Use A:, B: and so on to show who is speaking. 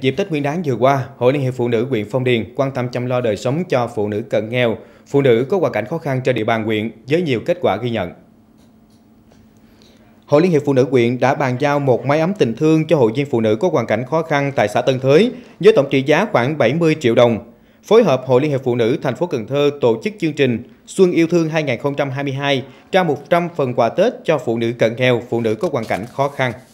A: Dịp Tết Nguyên đán vừa qua, Hội Liên hiệp Phụ nữ huyện Phong Điền quan tâm chăm lo đời sống cho phụ nữ cận nghèo, phụ nữ có hoàn cảnh khó khăn trên địa bàn huyện với nhiều kết quả ghi nhận. Hội Liên hiệp Phụ nữ huyện đã bàn giao một máy ấm tình thương cho hội viên phụ nữ có hoàn cảnh khó khăn tại xã Tân Thới với tổng trị giá khoảng 70 triệu đồng. Phối hợp Hội Liên hiệp Phụ nữ thành phố Cần Thơ tổ chức chương trình Xuân yêu thương 2022 trao 100 phần quà Tết cho phụ nữ cận nghèo, phụ nữ có hoàn cảnh khó khăn.